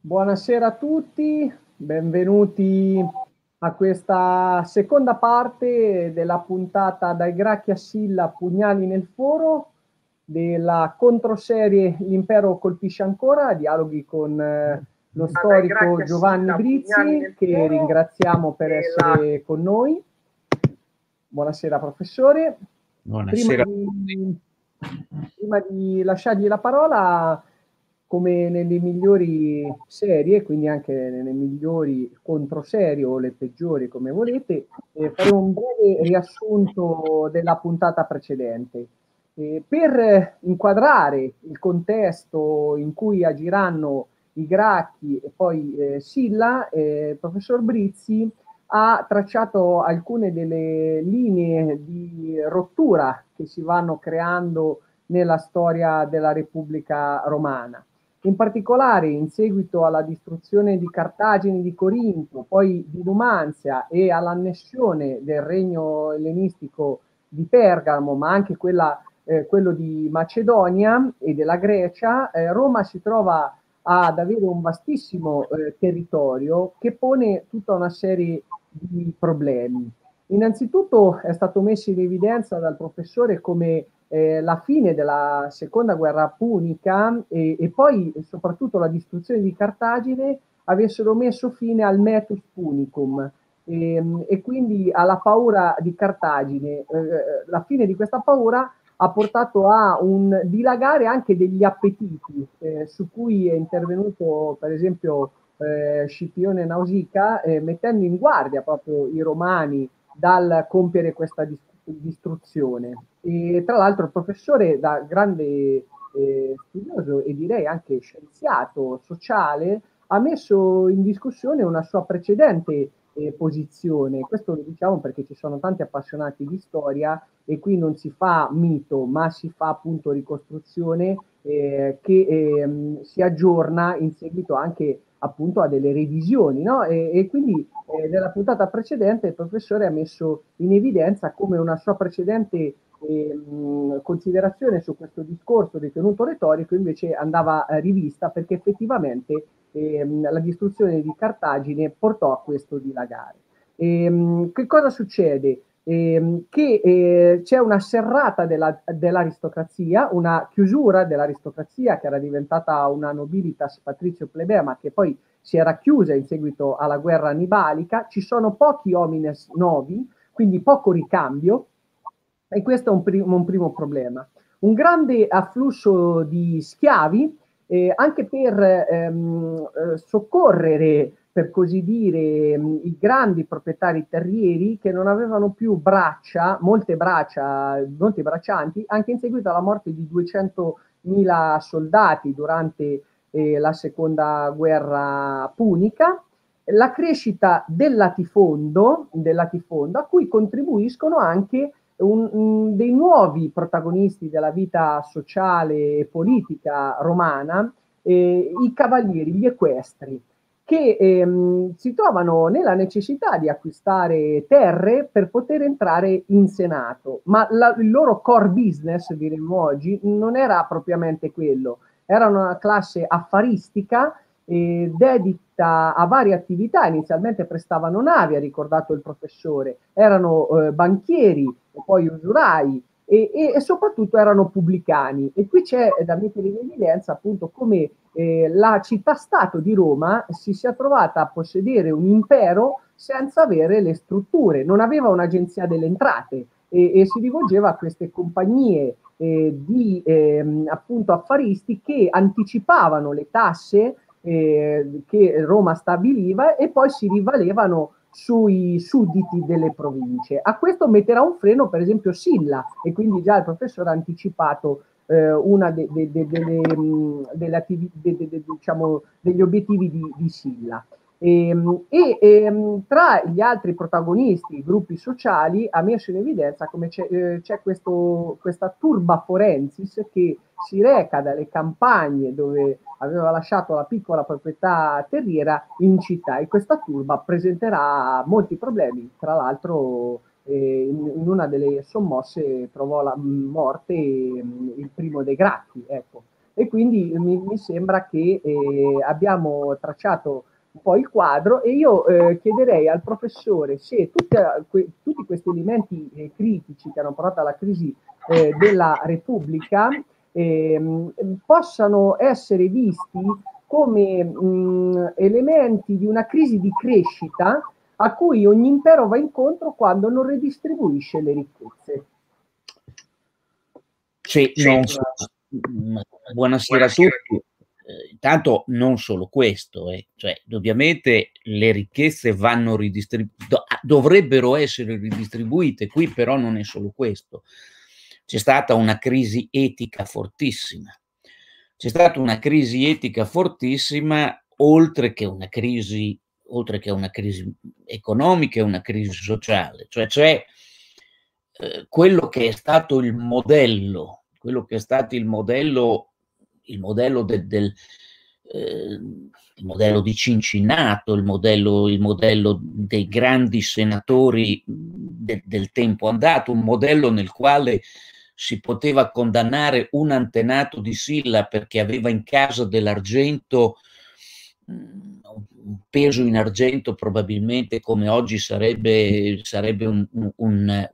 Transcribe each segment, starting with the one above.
Buonasera a tutti, benvenuti a questa seconda parte della puntata Dai Gracchi a Silla, Pugnali nel Foro, della controserie L'impero colpisce ancora, dialoghi con eh, lo ah, storico Giovanni Brizzi, che ringraziamo per essere con noi. Buonasera professore. Buonasera. Prima di, prima di lasciargli la parola come nelle migliori serie, quindi anche nelle migliori controserie o le peggiori come volete, eh, faremo un breve riassunto della puntata precedente. Eh, per inquadrare il contesto in cui agiranno i Gracchi e poi eh, Silla, il eh, professor Brizzi ha tracciato alcune delle linee di rottura che si vanno creando nella storia della Repubblica Romana. In particolare, in seguito alla distruzione di Cartagine di Corinto, poi di Numanzia e all'annessione del regno ellenistico di Pergamo, ma anche quella, eh, quello di Macedonia e della Grecia, eh, Roma si trova ad avere un vastissimo eh, territorio che pone tutta una serie di problemi. Innanzitutto è stato messo in evidenza dal professore come eh, la fine della seconda guerra punica e, e, poi soprattutto la distruzione di Cartagine avessero messo fine al metus punicum e, ehm, e quindi alla paura di Cartagine. Eh, eh, la fine di questa paura ha portato a un dilagare anche degli appetiti eh, su cui è intervenuto per esempio eh, Scipione Nausica eh, mettendo in guardia proprio i romani dal compiere questa distruzione di istruzione. E, tra l'altro il professore da grande eh, studioso e direi anche scienziato sociale ha messo in discussione una sua precedente eh, posizione. Questo lo diciamo perché ci sono tanti appassionati di storia e qui non si fa mito, ma si fa appunto ricostruzione eh, che eh, si aggiorna in seguito anche appunto a delle revisioni. No? E, e, quindi eh, nella puntata precedente il professore ha messo in evidenza come una sua precedente Ehm, considerazione su questo discorso ritenuto retorico invece andava eh, rivista perché effettivamente e mm, la distruzione di Cartagine portò a questo dilagare. E, mm, che cosa succede? E, mm, che eh, c'è una serrata della, dell'aristocrazia, una chiusura dell'aristocrazia che era diventata una nobilitas patrizio plebea, ma che poi si era chiusa in seguito alla guerra anibalica. ci sono pochi homines novi, quindi poco ricambio, e questo è un, prim- un primo problema. Un grande afflusso di schiavi eh, anche per ehm, eh, soccorrere, per così dire, mm, i grandi proprietari terrieri che non avevano più braccia, molte braccia, molti braccianti, anche in seguito alla morte di 200.000 soldati durante eh, la seconda guerra punica la crescita del latifondo, del latifondo, a cui contribuiscono anche un, mm, dei nuovi protagonisti della vita sociale e politica romana, eh, i cavalieri, gli equestri, che ehm, si trovano nella necessità di acquistare terre per poter entrare in Senato, ma la, il loro core business, diremmo oggi, non era propriamente quello, era una classe affaristica eh, dedita a varie attività, inizialmente prestavano navi, ha ricordato il professore, erano eh, banchieri, poi usurai e, e, e, soprattutto erano pubblicani. E qui c'è eh, da mettere in evidenza appunto come eh, la città-stato di Roma si sia trovata a possedere un impero senza avere le strutture, non aveva un'agenzia delle entrate e, e si rivolgeva a queste compagnie eh, di eh, appunto affaristi che anticipavano le tasse eh, che Roma stabiliva e poi si rivalevano sui sudditi delle province. A questo metterà un freno per esempio Silla e quindi già il professore ha anticipato eh, una de, de, de, delle, mm, diciamo, degli obiettivi di, di Silla. Ehm, e, e, ehm, e, tra gli altri protagonisti, i gruppi sociali, ha messo in evidenza come c'è, eh, c'è questo, questa turba forensis che si reca dalle campagne dove aveva lasciato la piccola proprietà terriera in città e questa turba presenterà molti problemi, tra l'altro eh, in, in, una delle sommosse trovò la morte eh, il primo dei Gratti, ecco. E quindi mi, mi sembra che eh, abbiamo tracciato un po' il quadro e io eh, chiederei al professore se tutta, que, tutti questi elementi eh, critici che hanno portato alla crisi eh, della Repubblica ehm, possano essere visti come mh, mm, elementi di una crisi di crescita a cui ogni impero va incontro quando non redistribuisce le ricchezze. Sì, non so. Buonasera a tutti eh, tanto non solo questo, eh, cioè, ovviamente le ricchezze vanno ridistribuite, do ah, dovrebbero essere ridistribuite, qui però non è solo questo. C'è stata una crisi etica fortissima. C'è stata una crisi etica fortissima, oltre che una crisi, oltre che una crisi economica una crisi sociale. Cioè c'è eh, quello che è stato il modello, quello che è stato il modello il modello del, del eh, il modello di Cincinnato, il modello, il modello dei grandi senatori de, del tempo andato, un modello nel quale si poteva condannare un antenato di Silla perché aveva in casa dell'argento mh, peso in argento probabilmente come oggi sarebbe, sarebbe un, un,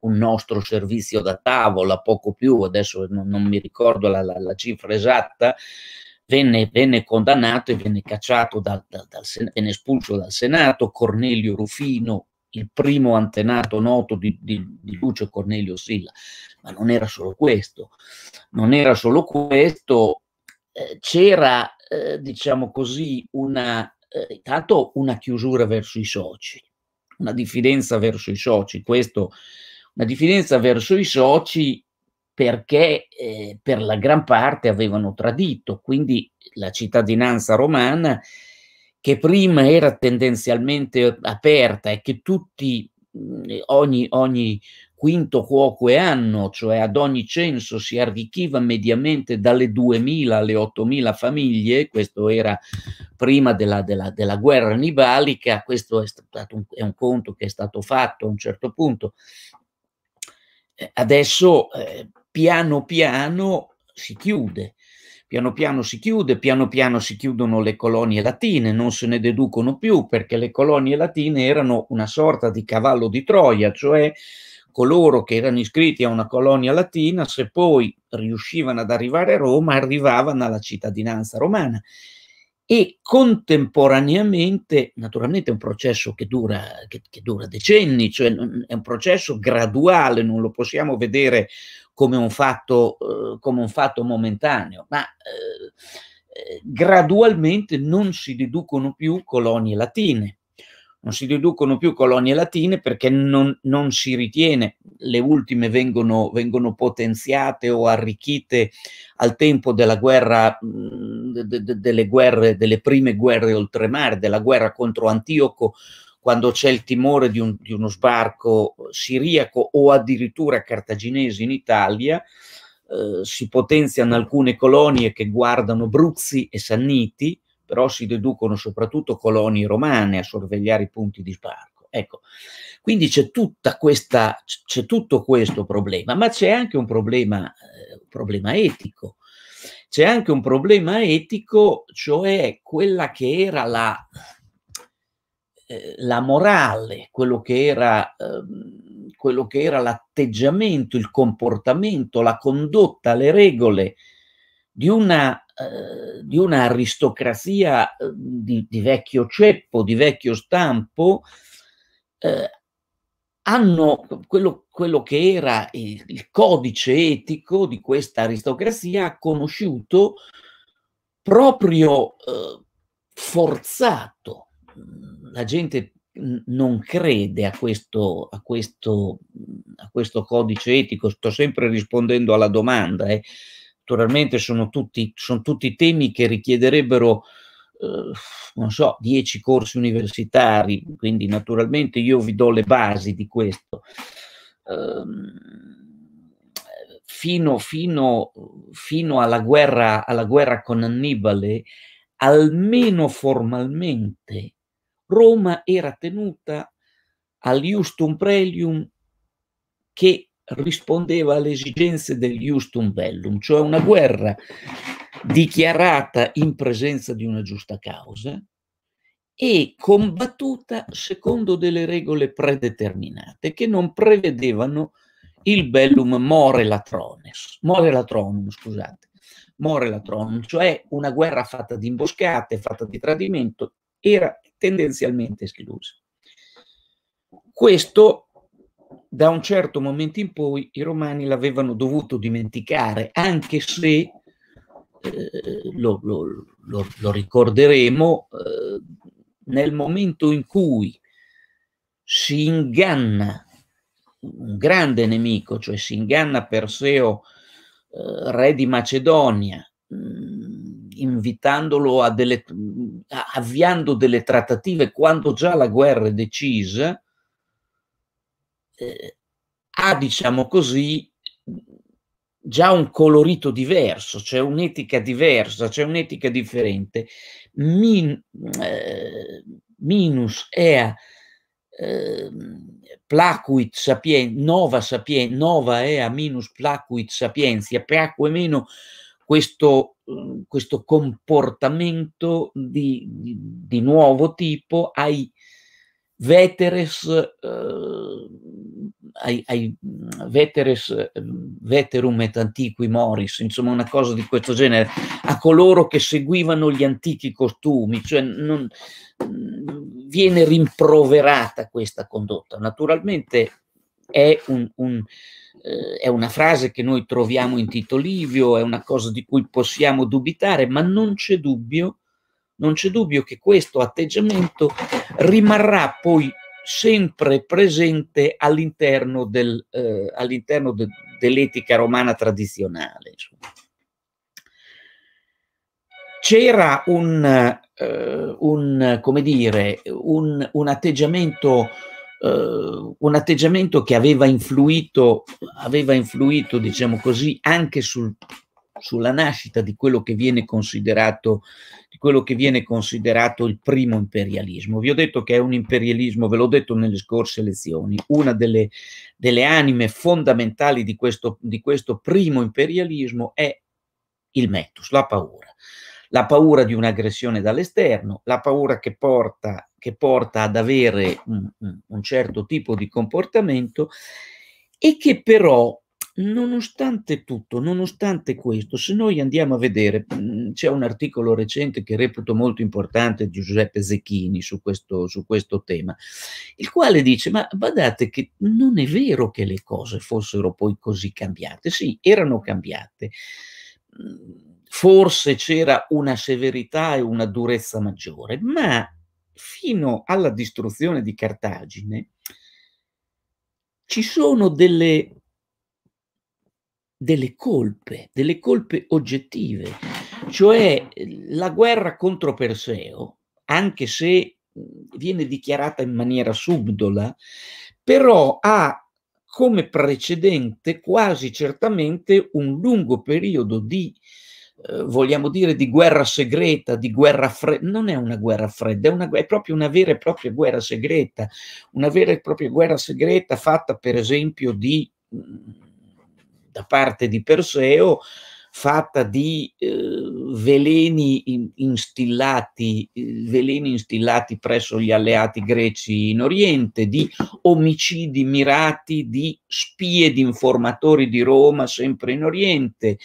un, nostro servizio da tavola, poco più, adesso non, non mi ricordo la, la, la cifra esatta, Venne, venne, condannato e venne cacciato dal, dal, dal, venne espulso dal Senato Cornelio Rufino, il primo antenato noto di, di, di, Lucio Cornelio Silla. Ma non era solo questo, non era solo questo, eh, c'era, eh, diciamo così, una eh, intanto una chiusura verso i soci, una diffidenza verso i soci, questo, una diffidenza verso i soci perché eh, per la gran parte avevano tradito, quindi la cittadinanza romana che prima era tendenzialmente aperta e che tutti, mm, ogni, ogni quinto cuoque anno, cioè ad ogni censo si arricchiva mediamente dalle 2.000 alle 8.000 famiglie, questo era prima della, della, della guerra nibalica, questo è, stato un, è un conto che è stato fatto a un certo punto. Eh, adesso eh, piano piano si chiude, piano piano si chiude, piano piano si chiudono le colonie latine, non se ne deducono più perché le colonie latine erano una sorta di cavallo di Troia, cioè coloro che erano iscritti a una colonia latina, se poi riuscivano ad arrivare a Roma, arrivavano alla cittadinanza romana. E contemporaneamente, naturalmente è un processo che dura, che, che dura decenni, cioè è un processo graduale, non lo possiamo vedere come un fatto, eh, come un fatto momentaneo, ma eh, eh gradualmente non si deducono più colonie latine non si riducono più colonie latine perché non, non si ritiene, le ultime vengono, vengono, potenziate o arricchite al tempo della guerra, mm, de, de, delle, guerre, delle prime guerre oltremare, della guerra contro Antioco, quando c'è il timore di, un, di uno sbarco siriaco o addirittura cartaginese in Italia, eh, si potenziano alcune colonie che guardano Bruzzi e Sanniti, però si deducono soprattutto coloni romane a sorvegliare i punti di sbarco. Ecco, quindi c'è, tutta questa, c'è tutto questo problema, ma c'è anche un problema, eh, un problema etico. C'è anche un problema etico, cioè quella che era la, eh, la morale, quello che era... Ehm, quello che era l'atteggiamento, il comportamento, la condotta, le regole di una eh, di un'aristocrazia ehm, di, di, vecchio ceppo, di vecchio stampo, eh, hanno quello, quello, che era il, il codice etico di questa aristocrazia, conosciuto proprio eh, forzato. La gente non crede a questo, a, questo, a questo, codice etico, sto sempre rispondendo alla domanda. Eh naturalmente sono tutti, sono tutti temi che richiederebbero eh, non so, dieci corsi universitari, quindi naturalmente io vi do le basi di questo. Ehm, Fino, fino, fino, alla, guerra, alla guerra con Annibale, almeno formalmente, Roma era tenuta all'Iustum Prelium che rispondeva alle esigenze degli Justum Bellum, cioè una guerra dichiarata in presenza di una giusta causa e combattuta secondo delle regole predeterminate che non prevedevano il bellum more latrones, more latronum, scusate, more latronum, cioè una guerra fatta di imboscate, fatta di tradimento, era tendenzialmente esclusa. Questo da un certo momento in poi i romani l'avevano dovuto dimenticare, anche se eh, lo, lo, lo, lo, ricorderemo eh, nel momento in cui si inganna un grande nemico, cioè si inganna Perseo, eh, re di Macedonia, mh, mm, invitandolo a delle, mm, a, avviando delle trattative quando già la guerra è decisa, eh, ha, diciamo così, già un colorito diverso, cioè un'etica diversa, cioè un'etica differente. Min, eh, minus ea eh, placuit sapien, nova sapien, nova ea minus placuit sapientia, piacque meno questo, questo comportamento di, di, di nuovo tipo ai veteres, eh, ai, ai veteres, ehm, veterum et antiqui moris, insomma una cosa di questo genere, a coloro che seguivano gli antichi costumi, cioè non, viene rimproverata questa condotta. Naturalmente è, un, un, eh, è, una frase che noi troviamo in Tito Livio, è una cosa di cui possiamo dubitare, ma non c'è dubbio non c'è dubbio che questo atteggiamento rimarrà poi sempre presente all'interno, del, eh, all'interno de, dell'etica romana tradizionale. C'era un, eh, un, come dire, un, un atteggiamento Uh, un atteggiamento che aveva influito, aveva influito diciamo così, anche sul, sulla nascita di quello che viene considerato, che viene considerato il primo imperialismo. Vi ho detto che è un imperialismo, ve l'ho detto nelle scorse lezioni, una delle, delle anime fondamentali di questo, di questo primo imperialismo è il metus, la paura la paura di un'aggressione dall'esterno, la paura che porta, che porta ad avere un, un, certo tipo di comportamento e che però nonostante tutto, nonostante questo, se noi andiamo a vedere, mhmm, c'è un articolo recente che reputo molto importante di Giuseppe Zecchini su questo, su questo tema, il quale dice, ma badate che non è vero che le cose fossero poi così cambiate, sì, erano cambiate, mhmm, forse c'era una severità e una durezza maggiore, ma fino alla distruzione di Cartagine ci sono delle delle colpe, delle colpe oggettive. Cioè la guerra contro Perseo, anche se viene dichiarata in maniera subdola, però ha come precedente quasi certamente un lungo periodo di, eh, vogliamo dire, di guerra segreta, di guerra fredda. Non è una guerra fredda, è, una, è, proprio una vera e propria guerra segreta, una vera e propria guerra segreta fatta per esempio di... Mh, da parte di Perseo fatta di eh, veleni, instillati, eh, veleni instillati presso gli alleati greci in Oriente, di omicidi mirati, di spie di informatori di Roma sempre in Oriente,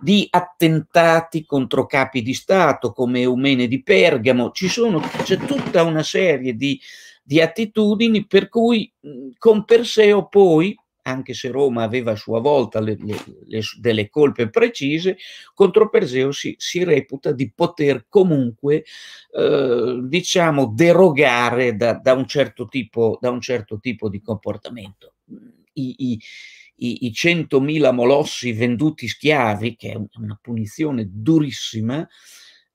di attentati contro capi di Stato come Eumene di Pergamo. Ci sono, c'è tutta una serie di, di attitudini per cui con Perseo poi anche se Roma aveva a sua volta le, le, le, delle colpe precise, contro Perseo si, si reputa di poter comunque, eh, diciamo, derogare da, da, un certo tipo, da un certo tipo di comportamento. I, i, i, i 100.000 molossi venduti schiavi, che è una punizione durissima,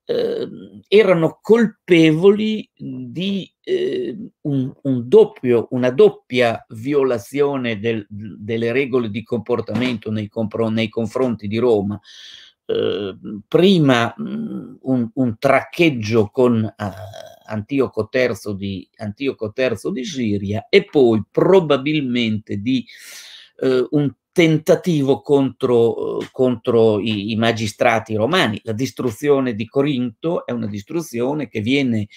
eh, erano colpevoli di eh, un, un doppio, una doppia violazione del, delle regole di comportamento nei, nei confronti di Roma. Eh, prima mh, un, un, traccheggio con uh, eh, Antioco III, di, Antioco III di Siria e poi probabilmente di eh, un tentativo contro, eh, contro i, i, magistrati romani. La distruzione di Corinto è una distruzione che viene,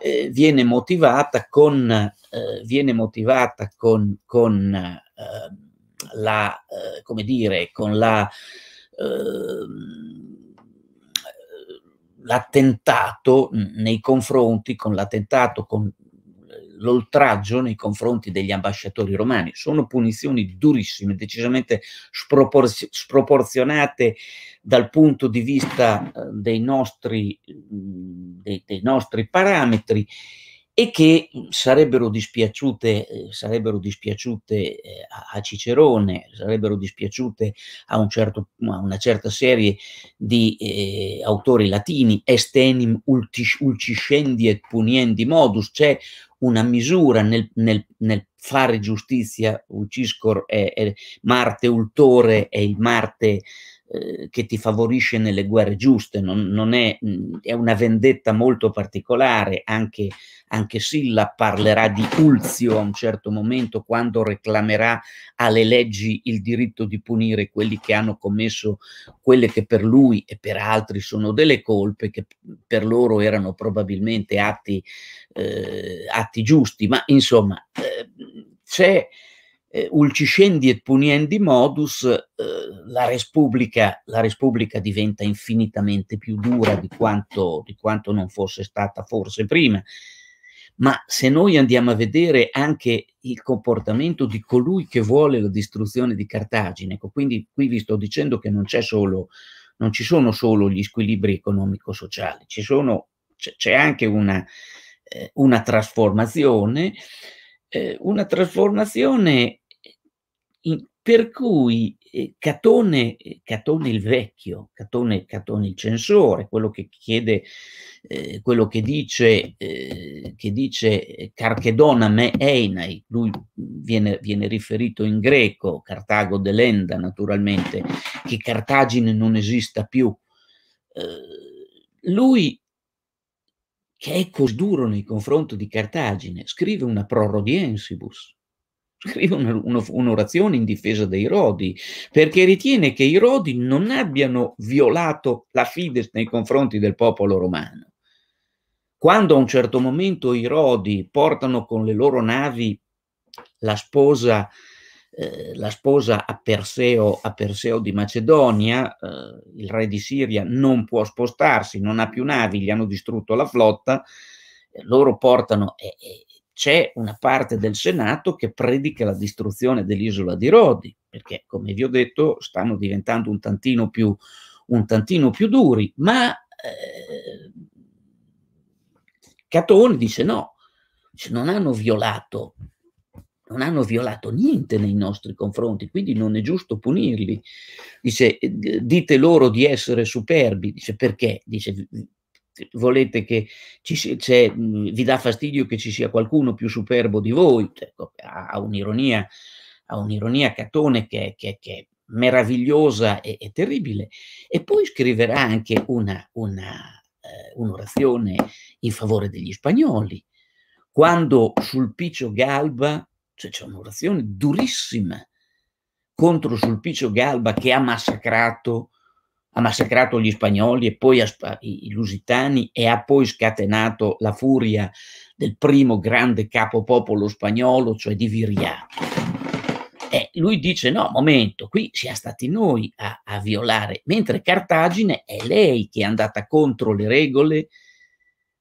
eh, viene motivata con, eh, viene motivata con, con eh, la, eh, come dire, con la ehm, l'attentato nei confronti con l'attentato con l'oltraggio nei confronti degli ambasciatori romani. Sono punizioni durissime, decisamente sproporz sproporzionate dal punto di vista eh, dei, nostri, mh, mm, dei, dei nostri parametri e che sarebbero dispiaciute, eh, sarebbero dispiaciute eh, a Cicerone, sarebbero dispiaciute a, un certo, a una certa serie di eh, autori latini, estenim ulciscendi et puniendi modus, c'è una misura nel, nel, nel fare giustizia, ulciscor è, è Marte ultore, è il Marte eh, che ti favorisce nelle guerre giuste, non, non è, mm, è, una vendetta molto particolare, anche, anche, Silla parlerà di Ulzio a un certo momento quando reclamerà alle leggi il diritto di punire quelli che hanno commesso quelle che per lui e per altri sono delle colpe che per loro erano probabilmente atti, eh, atti giusti, ma insomma eh, c'è eh, ulciscendi et puniendi modus, eh, la, Respubblica, la, Respubblica, diventa infinitamente più dura di quanto, di quanto non fosse stata forse prima. Ma se noi andiamo a vedere anche il comportamento di colui che vuole la distruzione di Cartagine, ecco, quindi qui vi sto dicendo che non c'è solo non ci sono solo gli squilibri economico-sociali, c'è anche una, eh, una trasformazione, eh, una trasformazione in, per cui eh, Catone, eh, Catone, il vecchio, Catone, Catone, il censore, quello che chiede, eh, quello che dice, eh, che dice eh, Carchedona me einai, lui viene, viene, riferito in greco, Cartago delenda naturalmente, che Cartagine non esista più. Eh, lui che è così duro nei confronti di Cartagine, scrive una prorodiensibus, scrive un'orazione in difesa dei Rodi, perché ritiene che i Rodi non abbiano violato la fides nei confronti del popolo romano. Quando a un certo momento i Rodi portano con le loro navi la sposa, eh, la sposa a, Perseo, a, Perseo, di Macedonia, eh, il re di Siria non può spostarsi, non ha più navi, gli hanno distrutto la flotta, eh, loro portano e c'è una parte del Senato che predica la distruzione dell'isola di Rodi, perché come vi ho detto stanno diventando un tantino più, un tantino più duri, ma eh, Catone dice no, dice, non hanno violato non hanno violato niente nei nostri confronti, quindi non è giusto punirli. Dice, eh, dite loro di essere superbi, dice perché? Dice, volete che ci sia, cioè, mhmm, vi dà fastidio che ci sia qualcuno più superbo di voi, ecco, ha, un'ironia, ha un'ironia catone che, che, che è meravigliosa e, e, terribile, e poi scriverà anche una, una, eh, un'orazione in favore degli spagnoli, quando sul Piccio Galba, cioè c'è un'orazione durissima contro Sulpicio Galba che ha massacrato ha massacrato gli spagnoli e poi ah, i lusitani e ha poi scatenato la furia del primo grande capopopolo spagnolo, cioè di Viriato. E lui dice no, momento, qui siamo stati noi a, a violare, mentre Cartagine è lei che è andata contro le regole,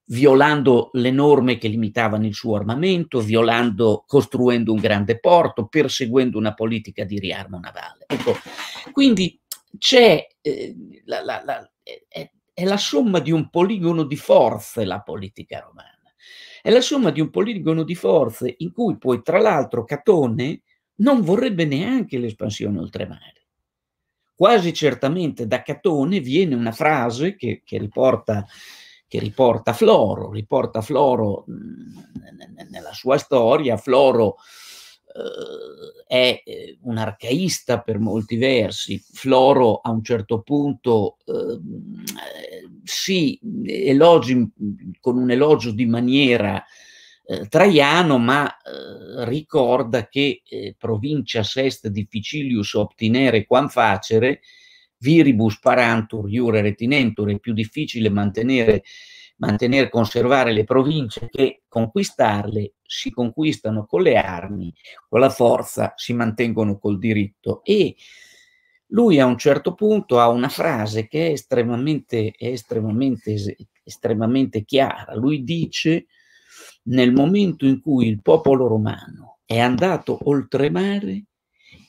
violando le norme che limitavano il suo armamento, violando, costruendo un grande porto, perseguendo una politica di riarmo navale. Ecco, quindi c'è eh, la, la, la, è, è la somma di un poligono di forze la politica romana. È la somma di un poligono di forze in cui poi, tra l'altro, Catone non vorrebbe neanche l'espansione oltremare. Quasi certamente da Catone viene una frase che, che riporta che riporta Floro, riporta Floro mh, mm, nella sua storia, Floro è eh, un arcaista per molti versi. Floro a un certo punto ehm, si elogi con un elogio di maniera eh, Traiano, ma eh, ricorda che eh, provincia sest difficilius obtinere quam facere, viribus parantur iure retinentur, è più difficile mantenere mantenere, conservare le province che conquistarle si conquistano con le armi, con la forza, si mantengono col diritto. E lui a un certo punto ha una frase che è estremamente, è estremamente, estremamente chiara. Lui dice, nel momento in cui il popolo romano è andato oltremare,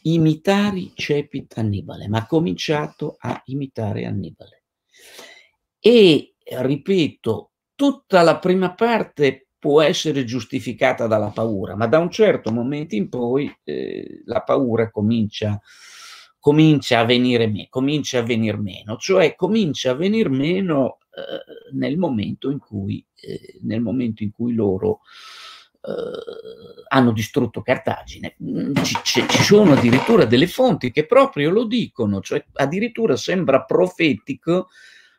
imitare cepit Annibale, ma ha cominciato a imitare Annibale. E ripeto, tutta la prima parte può essere giustificata dalla paura, ma da un certo momento in poi eh, la paura comincia, comincia, a venire me, comincia a venir meno, cioè comincia a venire meno eh, nel, momento in cui, eh, nel momento in cui loro eh, hanno distrutto Cartagine. Mm, ci, ci, sono addirittura delle fonti che proprio lo dicono, cioè addirittura sembra profetico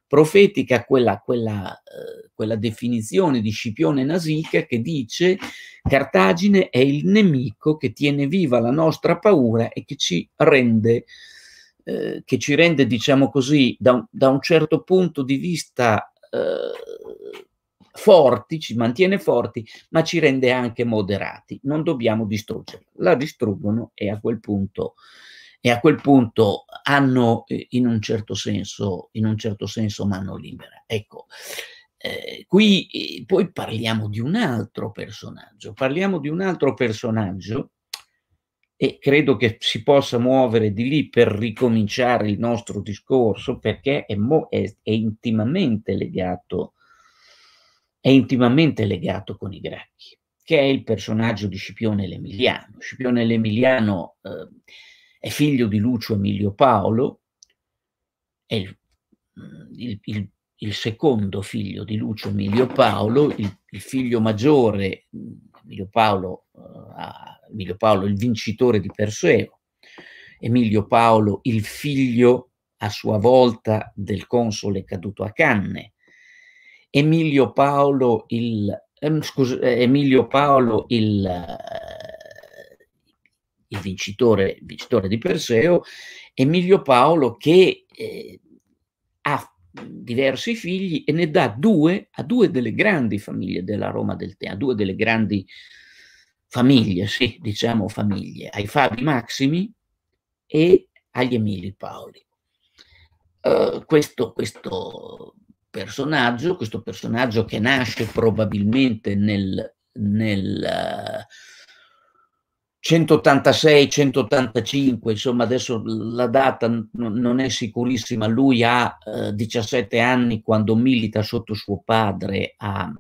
profetica quella, quella, eh, quella definizione di Scipione Nasica che dice Cartagine è il nemico che tiene viva la nostra paura e che ci rende, eh, che ci rende diciamo così, da un, da un certo punto di vista eh, forti, ci mantiene forti, ma ci rende anche moderati. Non dobbiamo distruggerla. La distruggono e a quel punto... Eh, e a quel punto hanno eh, in un certo senso, in un certo senso mano libera. Ecco, eh, qui eh, poi parliamo di un altro personaggio, parliamo di un altro personaggio e credo che si possa muovere di lì per ricominciare il nostro discorso perché è, è, è intimamente legato è intimamente legato con i Gracchi, che è il personaggio di Scipione l'Emiliano. Scipione l'Emiliano eh, è figlio di Lucio Emilio Paolo, è il, il, il, il secondo figlio di Lucio Emilio Paolo, il, figlio maggiore, Emilio Paolo, uh, Emilio Paolo il vincitore di Perseo, Emilio Paolo il figlio a sua volta del console caduto a Canne, Emilio Paolo il, eh, scusa, eh, Emilio Paolo il eh, il vincitore, il vincitore di Perseo, Emilio Paolo che eh, ha diversi figli e ne dà due a due delle grandi famiglie della Roma del Tè, a due delle grandi famiglie, sì, diciamo famiglie, ai Fabi Maximi e agli Emili Paoli. Uh, questo, questo, personaggio, questo personaggio che nasce probabilmente nel, nel uh, 186, 185, insomma adesso la data non è sicurissima, lui ha eh, 17 anni quando milita sotto suo padre a,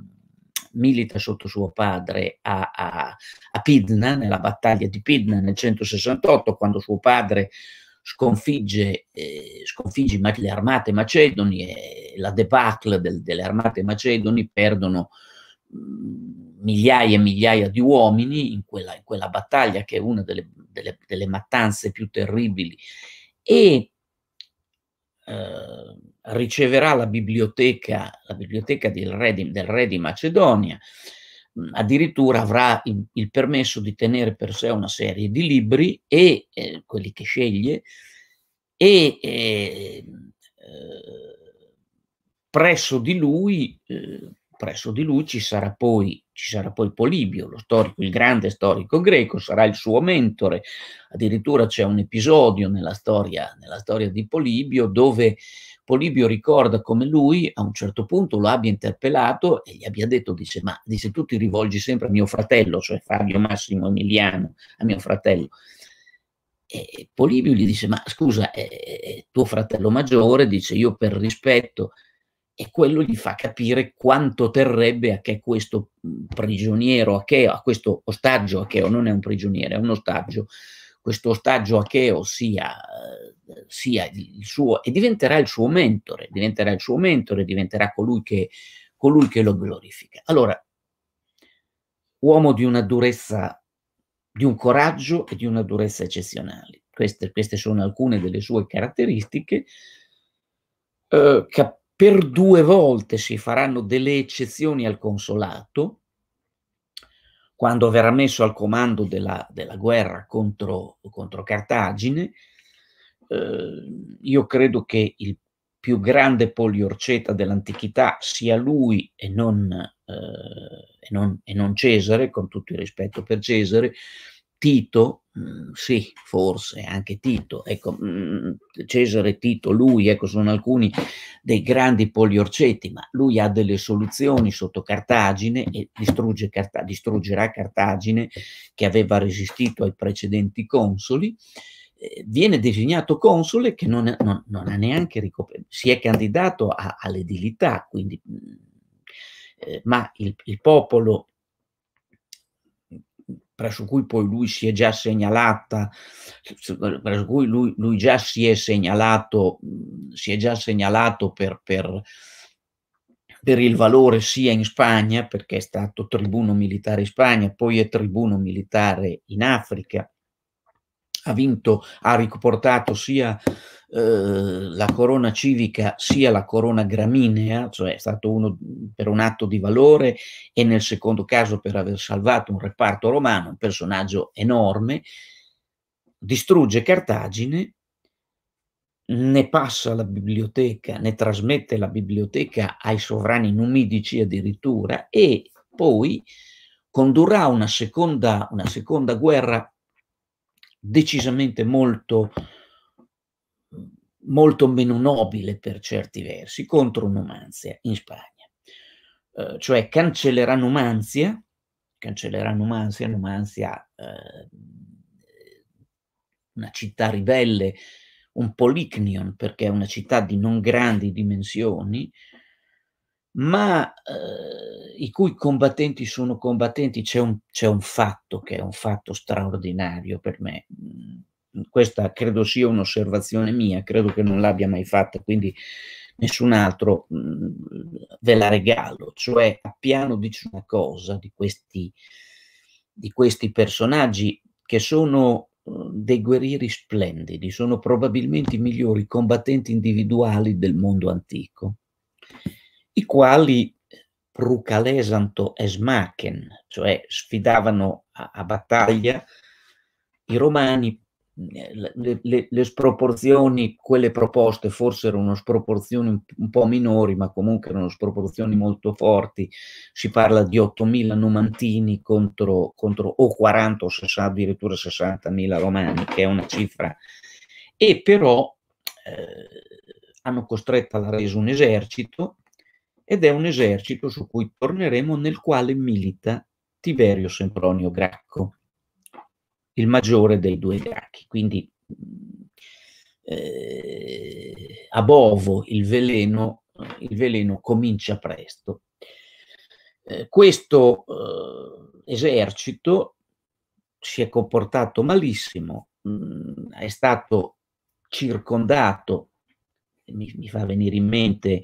milita sotto suo padre a, a, a Pidna, nella battaglia di Pidna nel 168, quando suo padre sconfigge, eh, sconfigge le armate macedoni e la debacle del, delle armate macedoni perdono... Mh, mm, migliaia e migliaia di uomini in quella, in quella battaglia che è una delle, delle, delle mattanze più terribili e eh, riceverà la biblioteca, la biblioteca del, re di, del re di Macedonia, mm, addirittura avrà il, il, permesso di tenere per sé una serie di libri e eh, quelli che sceglie e eh, eh presso di lui eh, presso di lui ci sarà poi ci sarà poi Polibio, lo storico, il grande storico greco, sarà il suo mentore. Addirittura c'è un episodio nella storia, nella storia di Polibio dove Polibio ricorda come lui a un certo punto lo abbia interpellato e gli abbia detto, dice, ma dice, tu ti rivolgi sempre a mio fratello, cioè Fabio Massimo Emiliano, a mio fratello. E Polibio gli dice, ma scusa, eh, tuo fratello maggiore, dice, io per rispetto e quello gli fa capire quanto terrebbe a che questo prigioniero acheo, a questo ostaggio acheo, non è un prigioniero, è un ostaggio, questo ostaggio acheo sia, eh, sia il suo, e diventerà il suo mentore, diventerà il suo mentore, diventerà colui che, colui che lo glorifica. Allora, uomo di una durezza, di un coraggio e di una durezza eccezionali. Queste, queste sono alcune delle sue caratteristiche, eh, cap- per due volte si faranno delle eccezioni al consolato, quando verrà messo al comando della, della guerra contro, contro Cartagine. Eh, io credo che il più grande poliorceta dell'antichità sia lui e non, eh, e, non, e non Cesare, con tutto il rispetto per Cesare, Tito, mm, sì, forse anche Tito, ecco, mm, mm, Cesare Tito, lui, ecco, sono alcuni dei grandi poliorceti, ma lui ha delle soluzioni sotto Cartagine e distrugge Carta- distruggerà Cartagine che aveva resistito ai precedenti consoli eh, viene designato console che non, non, non ha neanche ricoperto, si è candidato a, all'edilità, quindi, eh, ma il, il popolo presso cui poi lui si è già segnalata, presso cui lui, lui già si è segnalato, si è già segnalato per, per, per il valore sia in Spagna, perché è stato tribuno militare in Spagna, poi è tribuno militare in Africa, ha vinto, ha riportato sia eh, la corona civica sia la corona graminea, cioè è stato uno per un atto di valore e nel secondo caso per aver salvato un reparto romano, un personaggio enorme, distrugge Cartagine, ne passa la biblioteca, ne trasmette la biblioteca ai sovrani numidici addirittura e poi condurrà una seconda, una seconda guerra decisamente molto, molto meno nobile per certi versi contro Numanzia in Spagna. Eh, cioè cancellerà Numanzia, cancellerà Numanzia, Numanzia eh, una città ribelle, un policnion perché è una città di non grandi dimensioni, ma eh, i cui combattenti sono combattenti, c'è un, c'è un fatto che è un fatto straordinario per me. Mm, questa credo sia un'osservazione mia, credo che non l'abbia mai fatta, quindi nessun altro mh, mm, ve la regalo. Cioè, Appiano dice una cosa di questi, di questi personaggi che sono mm, dei guerrieri splendidi, sono probabilmente i migliori combattenti individuali del mondo antico i quali brucalesanto esmacen, cioè sfidavano a, a battaglia i romani le, le, le, sproporzioni, quelle proposte forse erano sproporzioni un, un, po' minori, ma comunque erano sproporzioni molto forti. Si parla di 8.000 numantini contro, contro o 40 o 60, addirittura 60.000 romani, che è una cifra. E però eh, hanno costretto alla resa un esercito ed è un esercito su cui torneremo nel quale milita Tiberio Sempronio Gracco, il maggiore dei due Gracchi. Quindi mm, eh, a Bovo il veleno, il veleno comincia presto. Eh, questo eh, esercito si è comportato malissimo, mh, mm, è stato circondato, mi, mi, fa venire in mente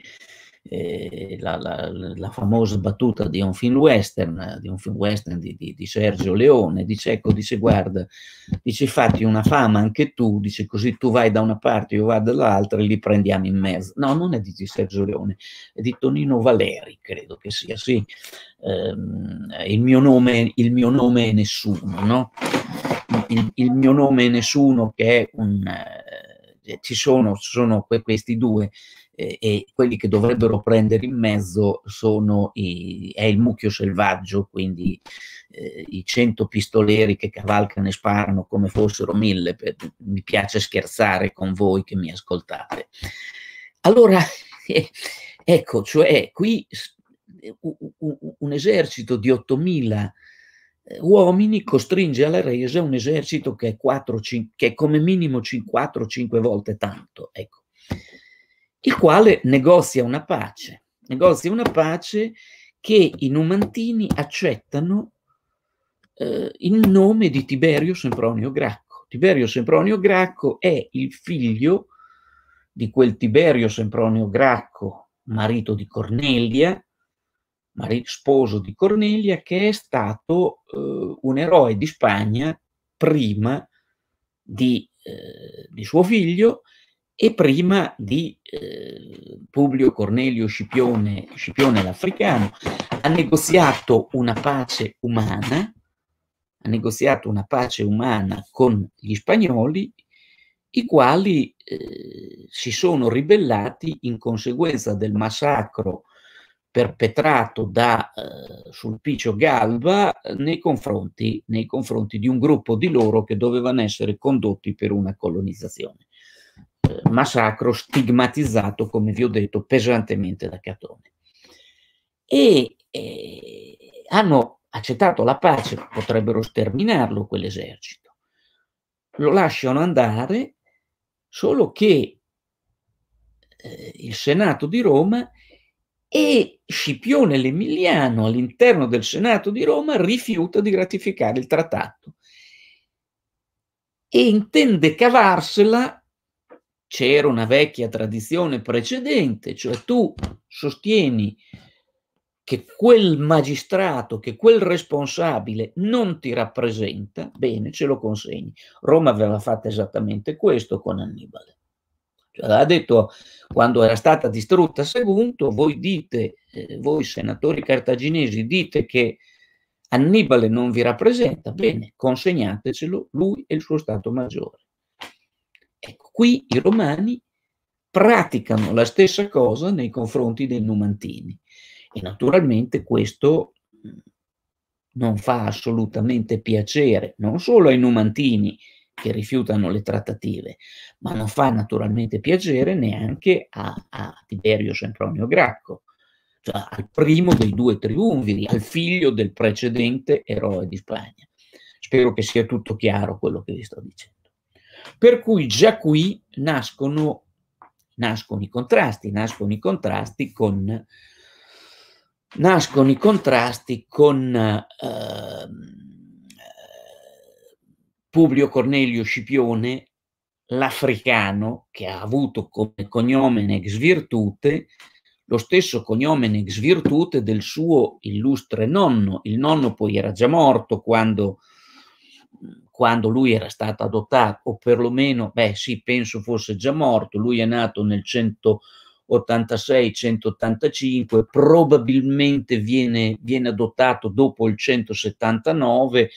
eh, la, la, la, famosa battuta di un film western, di, un film western di, di, di Sergio Leone, dice ecco, dice guarda, dice fatti una fama anche tu, dice così tu vai da una parte, io vado dall'altra e li prendiamo in mezzo. No, non è di Sergio Leone, è di Tonino Valeri, credo che sia, sì. Eh, il, mio nome, il mio nome è nessuno, no? Il, il mio nome è nessuno che è un... Eh, eh, ci sono, sono que questi due eh, e quelli che dovrebbero prendere in mezzo sono i, è il mucchio selvaggio, quindi eh, i cento pistoleri che cavalcano e sparano come fossero mille. Per, mi piace scherzare con voi che mi ascoltate. Allora, eh, ecco, cioè qui un, un esercito di 8000 uomini costringe alla resa un esercito che è, 4, 5, che è come minimo 4-5 volte tanto, ecco. il quale negozia una pace, negozia una pace che i numantini accettano eh, in nome di Tiberio Sempronio Gracco. Tiberio Sempronio Gracco è il figlio di quel Tiberio Sempronio Gracco, marito di Cornelia, mari- sposo di Cornelia, che è stato eh, un eroe di Spagna prima di, eh, di suo figlio e prima di eh, Publio Cornelio Scipione, Scipione l'Africano. Ha negoziato una pace umana, ha negoziato una pace umana con gli spagnoli, i quali eh, si sono ribellati in conseguenza del massacro perpetrato da eh, Sulpicio Galba eh, nei confronti, nei confronti, di un gruppo di loro che dovevano essere condotti per una colonizzazione. Eh, massacro stigmatizzato, come vi ho detto, pesantemente da Catone. E eh, hanno accettato la pace, potrebbero sterminarlo quell'esercito. Lo lasciano andare, solo che eh, il Senato di Roma e Scipione l'Emiliano all'interno del Senato di Roma rifiuta di ratificare il trattato e intende cavarsela. C'era una vecchia tradizione precedente, cioè tu sostieni che quel magistrato, che quel responsabile non ti rappresenta, bene, ce lo consegni. Roma aveva fatto esattamente questo con Annibale. Cioè, ha detto quando era stata distrutta Segunto, voi dite, eh, voi senatori cartaginesi, dite che Annibale non vi rappresenta, bene, consegnatecelo lui e il suo Stato Maggiore. Ecco, qui i romani praticano la stessa cosa nei confronti dei numantini e naturalmente questo mm, non fa assolutamente piacere non solo ai numantini, che rifiutano le trattative, ma non fa naturalmente piacere neanche a, a Tiberio Sempronio Gracco, cioè al primo dei due triunviri, al figlio del precedente eroe di Spagna. Spero che sia tutto chiaro quello che vi sto dicendo. Per cui già qui nascono, nascono i contrasti, nascono i contrasti con... Nascono i contrasti con eh, Publio Cornelio Scipione, l'africano che ha avuto come cognome ex virtute, lo stesso cognome ex virtute del suo illustre nonno. Il nonno poi era già morto quando, quando lui era stato adottato, o perlomeno, beh sì, penso fosse già morto, lui è nato nel 186-185, probabilmente viene, viene adottato dopo il 179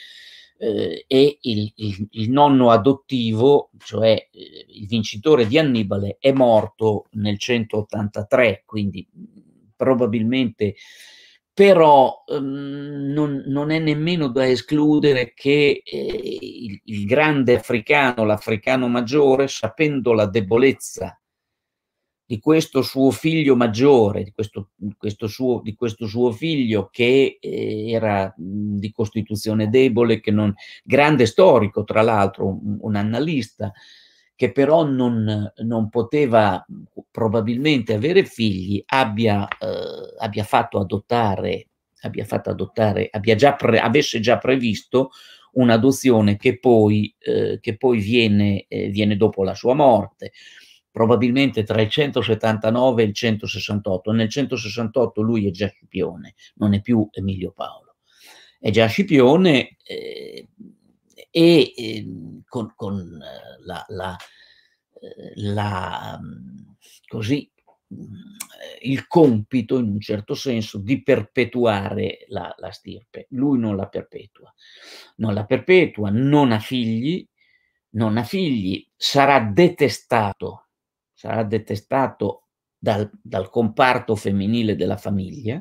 eh, e il, il, il, nonno adottivo, cioè eh, il vincitore di Annibale, è morto nel 183, quindi mm, probabilmente però ehm, non, non, è nemmeno da escludere che eh, il, il grande africano, l'africano maggiore, sapendo la debolezza di questo suo figlio maggiore, di questo, questo suo, di questo suo, figlio che eh, era di costituzione debole, non, grande storico tra l'altro, un, un, analista, che però non, non, poteva probabilmente avere figli, abbia, eh, abbia fatto adottare, abbia fatto adottare abbia già pre, avesse già previsto un'adozione che poi, eh, che poi viene, eh, viene dopo la sua morte probabilmente tra il 179 e il 168. Nel 168 lui è già Scipione, non è più Emilio Paolo. È già Scipione eh, e eh, con, con eh, la, la, eh, la, mm, così, mm, il compito, in un certo senso, di perpetuare la, la stirpe. Lui non la perpetua. Non la perpetua, non ha figli, non ha figli, sarà detestato sarà detestato dal, dal comparto femminile della famiglia,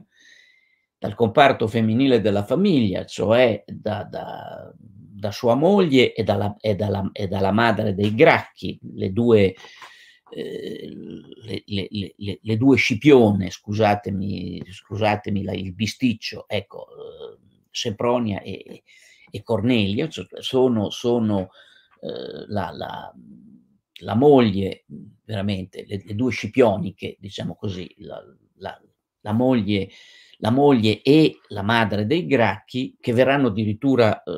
dal comparto femminile della famiglia, cioè da, da, da sua moglie e dalla, e, dalla, e dalla, madre dei Gracchi, le due, eh, le, le, le, le, due scipione, scusatemi, scusatemi la, il bisticcio, ecco, eh, Sepronia e, e Cornelia, cioè sono, sono eh, la, la la moglie, veramente, le, le due scipioniche, diciamo così, la, la, la, moglie, la, moglie, e la madre dei Gracchi, che verranno addirittura eh,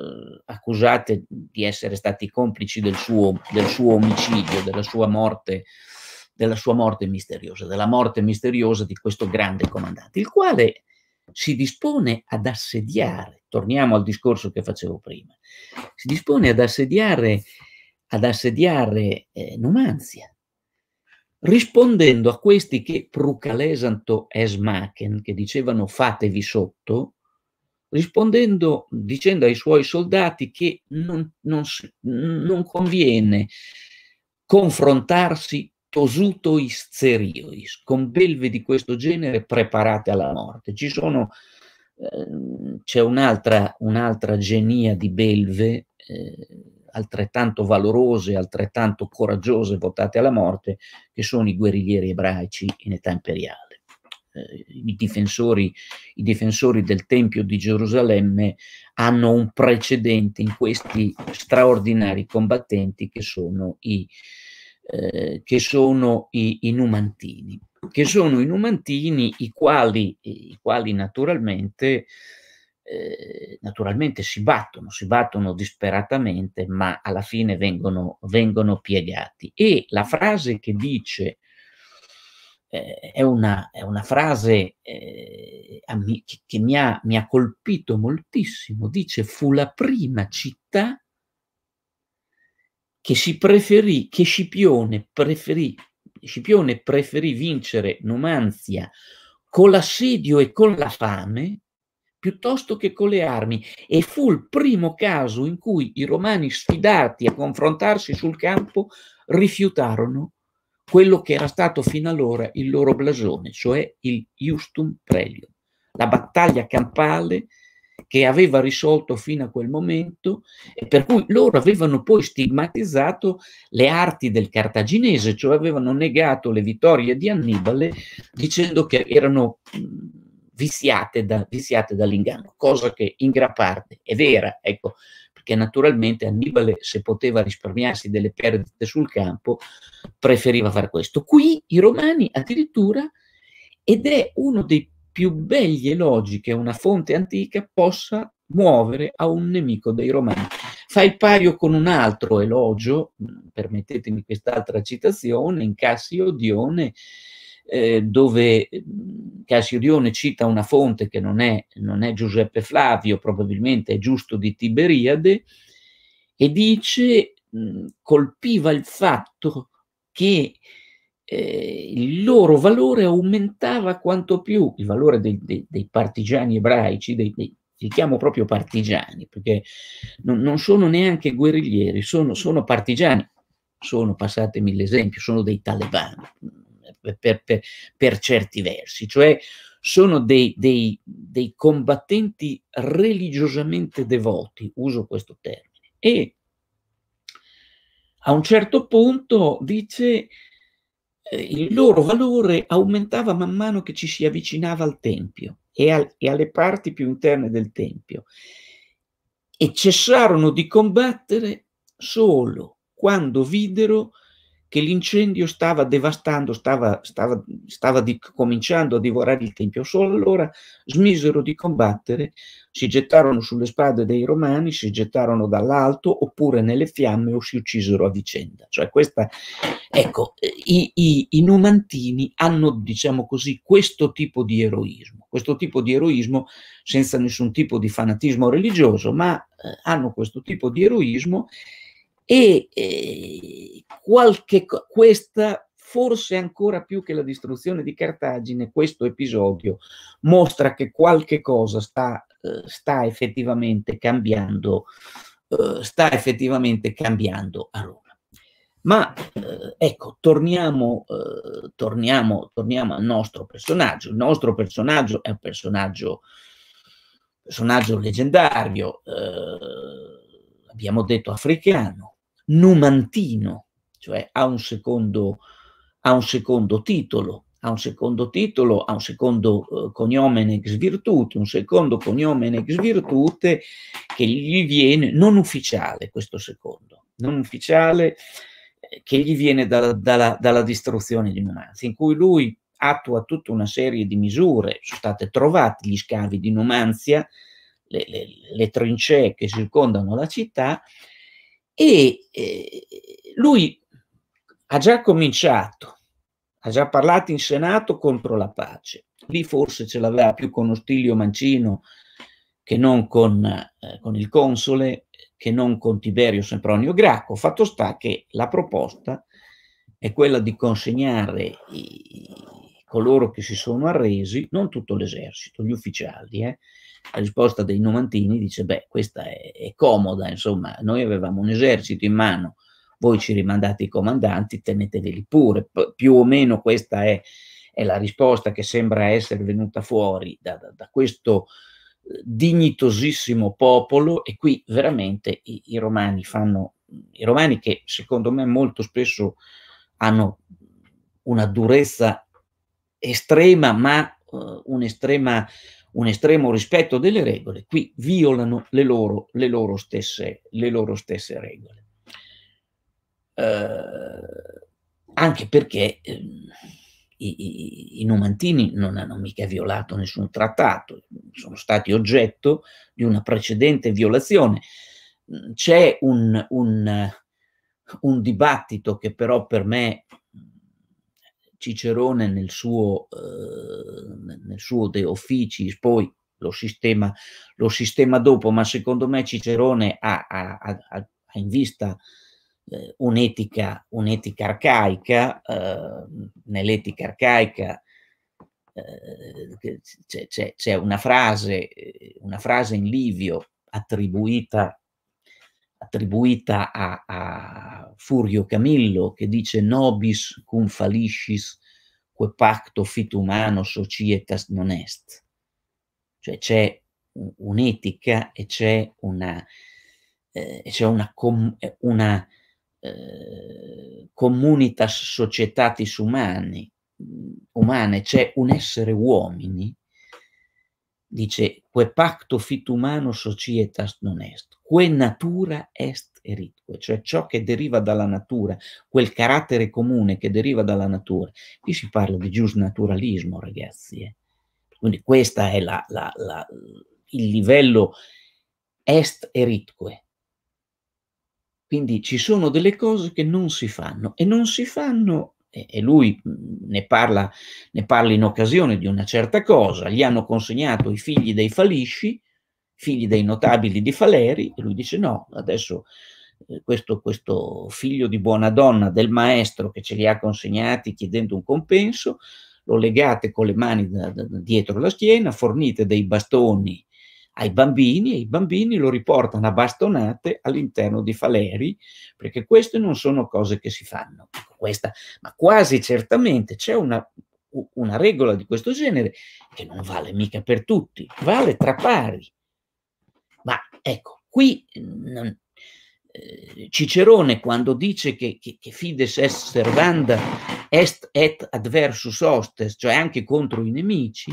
accusate di essere stati complici del suo, del suo omicidio, della sua morte della sua morte misteriosa, della morte misteriosa di questo grande comandante, il quale si dispone ad assediare, torniamo al discorso che facevo prima, si dispone ad assediare ad assediare eh, Numanzia, rispondendo a questi che prucalesanto esmachen, che dicevano fatevi sotto, rispondendo, dicendo ai suoi soldati che non, non, non conviene confrontarsi tosuto isceriois, con belve di questo genere preparate alla morte. Ci sono, eh, c'è un'altra, un'altra genia di belve eh, altrettanto valorose, altrettanto coraggiose, votate alla morte, che sono i guerriglieri ebraici in età imperiale. Eh, i, difensori, i, difensori, del Tempio di Gerusalemme hanno un precedente in questi straordinari combattenti che sono i, eh, che sono i, i numantini, che sono i numantini i quali, i quali naturalmente eh, naturalmente si battono, si battono disperatamente, ma alla fine vengono, vengono piegati. E la frase che dice eh, è, una, è, una, frase eh, mi, che mi ha, mi ha colpito moltissimo, dice fu la prima città che si preferì, che Scipione preferì, Scipione preferì vincere Numanzia con l'assedio e con la fame piuttosto che con le armi e fu il primo caso in cui i romani sfidati a confrontarsi sul campo rifiutarono quello che era stato fino allora il loro blasone, cioè il justum prelium, la battaglia campale che aveva risolto fino a quel momento e per cui loro avevano poi stigmatizzato le arti del cartaginese, cioè avevano negato le vittorie di Annibale dicendo che erano viziate, da, viziate dall'inganno, cosa che in gran parte è vera, ecco, perché naturalmente Annibale, se poteva risparmiarsi delle perdite sul campo, preferiva fare questo. Qui i romani addirittura, ed è uno dei più begli elogi che una fonte antica possa muovere a un nemico dei romani. Fa il paio con un altro elogio, permettetemi quest'altra citazione, in Cassio Dione, eh, dove Dione cita una fonte che non è, non è Giuseppe Flavio, probabilmente è giusto di Tiberiade, e dice colpiva il fatto che eh, il loro valore aumentava quanto più il valore dei, dei, dei partigiani ebraici, dei, dei, li chiamo proprio partigiani, perché non, non sono neanche guerriglieri, sono, sono partigiani, sono, passatemi l'esempio, sono dei talebani, per, per, per certi versi, cioè sono dei, dei, dei, combattenti religiosamente devoti, uso questo termine, e a un certo punto dice eh, il loro valore aumentava man mano che ci si avvicinava al Tempio e, al, e alle parti più interne del Tempio e cessarono di combattere solo quando videro che l'incendio stava devastando, stava, stava, stava di, cominciando a divorare il Tempio. Solo allora smisero di combattere, si gettarono sulle spade dei romani, si gettarono dall'alto oppure nelle fiamme o si uccisero a vicenda. Cioè questa, ecco, i, i, i numantini hanno, diciamo così, questo tipo di eroismo, questo tipo di eroismo senza nessun tipo di fanatismo religioso, ma eh, hanno questo tipo di eroismo e eh, qualche, questa forse ancora più che la distruzione di Cartagine, questo episodio mostra che qualche cosa sta, eh, sta effettivamente cambiando, eh, sta effettivamente cambiando a Roma. Ma eh, ecco, torniamo, torniamo, torniamo al nostro personaggio. Il nostro personaggio è un personaggio, personaggio leggendario, abbiamo detto africano, numantino, cioè ha un secondo, ha un secondo titolo, ha un secondo titolo, ha un secondo eh, cognome ex virtute, un secondo cognome ex virtute che gli viene, non ufficiale questo secondo, non ufficiale eh, che gli viene da, dalla, dalla, distruzione di Numanzia, in cui lui attua tutta una serie di misure, sono state trovati gli scavi di Numanzia, le, le, le trincee che circondano la città, e eh, lui ha già cominciato, ha già parlato in Senato contro la pace. Lì forse ce l'aveva più con Ostilio Mancino che non con, eh, con il console, che non con Tiberio Sempronio Gracco. Fatto sta che la proposta è quella di consegnare i, coloro che si sono arresi, non tutto l'esercito, gli ufficiali, eh, la risposta dei Numantini dice, beh, questa è, è comoda, insomma, noi avevamo un esercito in mano, voi ci rimandate i comandanti, teneteveli pure. P- più o meno questa è, è, la risposta che sembra essere venuta fuori da, da, da questo eh, dignitosissimo popolo e qui veramente i, i, romani fanno, i romani che secondo me molto spesso hanno una durezza estrema ma uh, un'estrema un estremo rispetto delle regole, qui violano le loro, le loro, stesse, le loro stesse, regole. Eh, anche perché eh, i, i, i numantini non hanno mica violato nessun trattato, sono stati oggetto di una precedente violazione. C'è un, un, un dibattito che però per me Cicerone nel suo, eh, nel suo De Officiis, poi lo sistema, lo sistema dopo, ma secondo me Cicerone ha, ha, ha, ha in vista eh, un'etica, un'etica arcaica, eh, nell'etica arcaica eh, c'è, c'è, c'è una, frase, eh, una frase in Livio attribuita attribuita a, a Furio Camillo, che dice nobis cum faliscis que pacto fit humano societas non est. Cioè c'è un'etica e c'è una, eh, c'è una, com, eh, una eh, comunitas societatis umani, umane, c'è un essere uomini dice que pacto fit humano societas non est, que natura est eritque, cioè ciò che deriva dalla natura, quel carattere comune che deriva dalla natura. Qui si parla di giusnaturalismo, ragazzi. Eh? Quindi questo è la, la, la, il livello est eritque. Quindi ci sono delle cose che non si fanno e non si fanno e lui ne parla, ne parla, in occasione di una certa cosa, gli hanno consegnato i figli dei Falisci, figli dei notabili di Faleri, e lui dice no, adesso eh, questo, questo figlio di buona donna del maestro che ce li ha consegnati chiedendo un compenso, lo legate con le mani da, da, dietro la schiena, fornite dei bastoni ai bambini e i bambini lo riportano a bastonate all'interno di faleri, perché queste non sono cose che si fanno. Questa, ma quasi certamente c'è una, una regola di questo genere che non vale mica per tutti, vale tra pari. Ma ecco, qui mm, non, eh, Cicerone quando dice che, che, che, fides est servanda est et adversus hostes, cioè anche contro i nemici,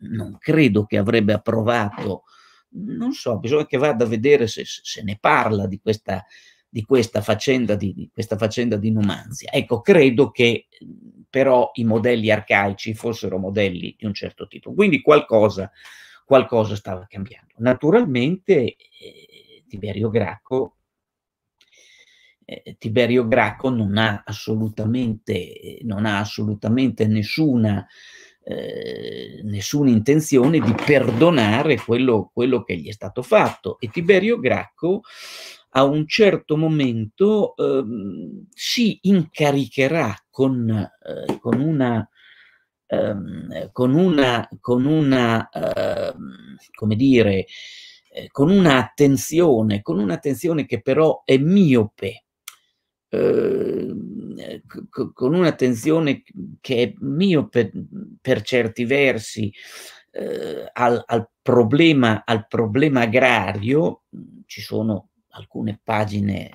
non credo che avrebbe approvato non so, bisogna che vada a vedere se, se ne parla di questa, di questa faccenda di, di, questa faccenda di Numanzia. Ecco, credo che però i modelli arcaici fossero modelli di un certo tipo, quindi qualcosa, qualcosa stava cambiando. Naturalmente eh, Tiberio Gracco eh, Tiberio Gracco non ha assolutamente, eh, non ha assolutamente nessuna eh, nessuna intenzione di perdonare quello, quello, che gli è stato fatto. E Tiberio Gracco a un certo momento eh, si incaricherà con, eh, con una, ehm, con una, con una ehm, come dire, eh, con un'attenzione, con un'attenzione che però è miope, ehm, eh, con un'attenzione che è miope per certi versi eh, al, al, problema, al problema agrario, ci sono alcune pagine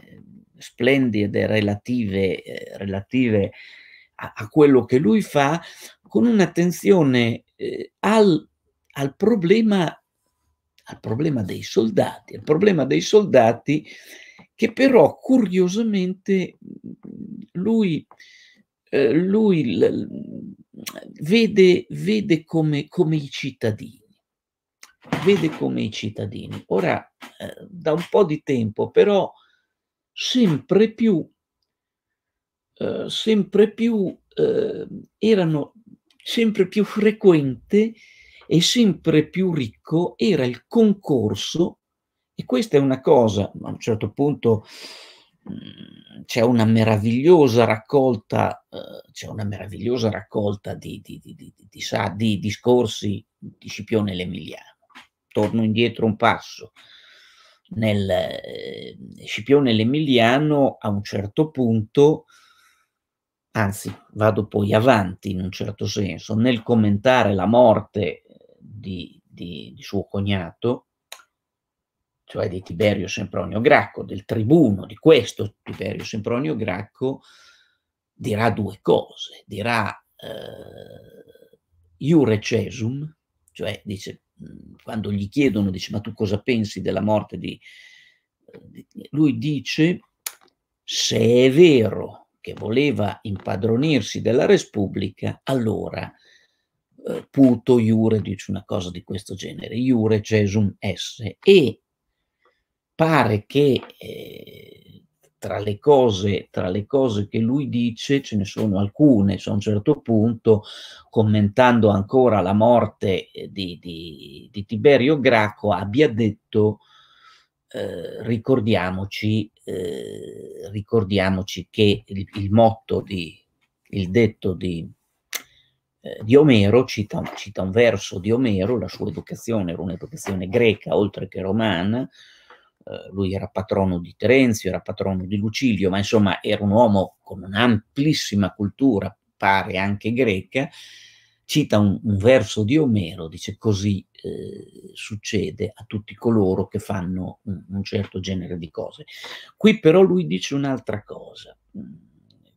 splendide relative, eh, relative a, a, quello che lui fa, con un'attenzione eh, al, al, problema, al problema dei soldati, al problema dei soldati che però curiosamente lui eh, lui l- vede, vede come, come, i cittadini. Vede come i cittadini. Ora, eh, da un po' di tempo, però, sempre più, eh, sempre più eh, erano sempre più frequente e sempre più ricco era il concorso, e questa è una cosa, a un certo punto Mm, c'è una meravigliosa raccolta, eh, c'è una meravigliosa raccolta di, di, di, sa, di, discorsi di Scipione l'Emiliano. Torno indietro un passo. Nel, eh, Scipione l'Emiliano a un certo punto, anzi vado poi avanti in un certo senso, nel commentare la morte eh, di, suo cognato, cioè di Tiberio Sempronio Gracco, del tribuno di questo Tiberio Sempronio Gracco, dirà due cose. Dirà eh, iure cesum, cioè dice, quando gli chiedono, dice, ma tu cosa pensi della morte di... lui dice, se è vero che voleva impadronirsi della Repubblica, allora eh, puto iure dice una cosa di questo genere, iure cesum esse, e pare che eh, tra, le cose, tra, le cose, che lui dice ce ne sono alcune, so, cioè, a un certo punto commentando ancora la morte eh, di, di, di Tiberio Graco abbia detto eh, ricordiamoci, eh, ricordiamoci, che il, il, motto di, il detto di, eh, di Omero, cita, cita, un verso di Omero, la sua educazione era un'educazione greca oltre che romana, eh, lui era patrono di Terenzio, era patrono di Lucilio, ma insomma era un uomo con un'amplissima cultura, pare anche greca, cita un, un verso di Omero, dice così eh, succede a tutti coloro che fanno un, un certo genere di cose. Qui però lui dice un'altra cosa, mm,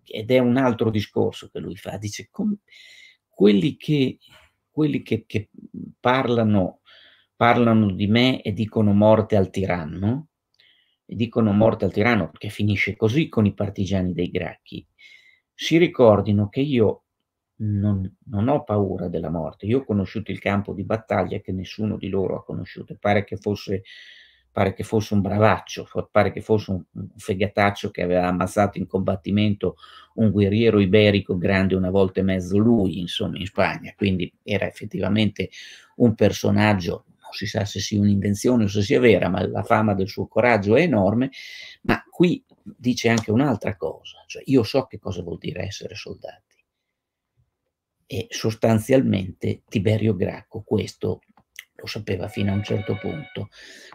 ed è un altro discorso che lui fa, dice come quelli che quelli che, che, parlano parlano di me e dicono morte al tiranno, e dicono morte al tiranno perché finisce così con i partigiani dei Gracchi, si ricordino che io non, non, ho paura della morte. Io ho conosciuto il campo di battaglia che nessuno di loro ha conosciuto. Pare che fosse, pare che fosse un bravaccio, pare che fosse un, un fegataccio che aveva ammazzato in combattimento un guerriero iberico grande una volta e mezzo lui, insomma, in Spagna. Quindi era effettivamente un personaggio non si sa se sia un'invenzione o se sia vera, ma la fama del suo coraggio è enorme, ma qui dice anche un'altra cosa, cioè io so che cosa vuol dire essere soldati. E sostanzialmente Tiberio Gracco questo lo sapeva fino a un certo punto.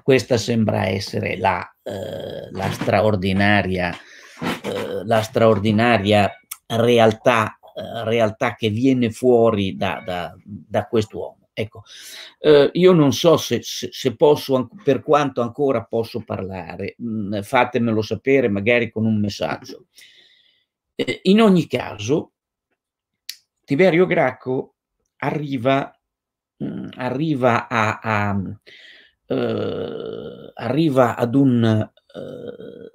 Questa sembra essere la, eh, la, straordinaria, eh, la straordinaria realtà eh, realtà che viene fuori da, da, da quest'uomo. Ecco, eh, io non so se, se, se, posso, per quanto ancora posso parlare, mh, mm, fatemelo sapere magari con un messaggio. Eh, in ogni caso, Tiberio Gracco arriva, mh, mm, arriva, a, a, eh, arriva ad, un, eh,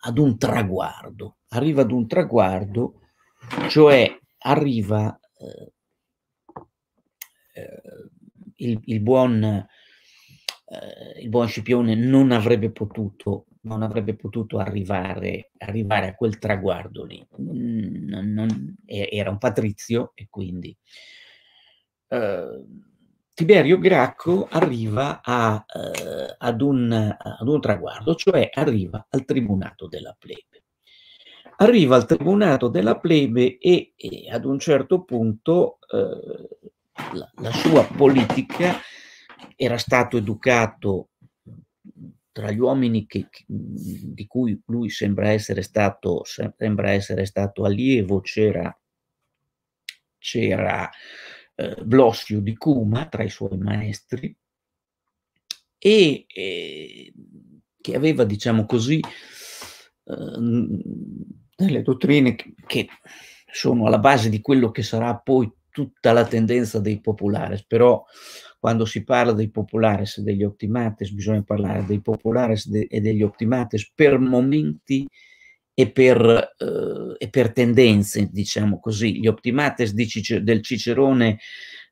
ad un traguardo, arriva ad un traguardo, cioè arriva eh, eh, il, il, buon, eh, il buon Scipione non avrebbe potuto non avrebbe potuto arrivare, arrivare, a quel traguardo lì. Non, non, era un patrizio e quindi eh, Tiberio Gracco arriva a, eh, ad, un, ad, un, traguardo, cioè arriva al tribunato della plebe. Arriva al tribunato della plebe e, e ad un certo punto eh, la, la sua politica era stato educato tra gli uomini che, di cui lui sembra essere stato, sembra essere stato allievo c'era, c'era eh, Blosio di Cuma tra i suoi maestri e eh, che aveva, diciamo così, eh, delle dottrine che, che sono alla base di quello che sarà poi tutta la tendenza dei populares, però quando si parla dei populares e degli optimates bisogna parlare dei populares de e degli optimates per momenti e per, eh, e per, tendenze, diciamo così. Gli optimates Cicer del Cicerone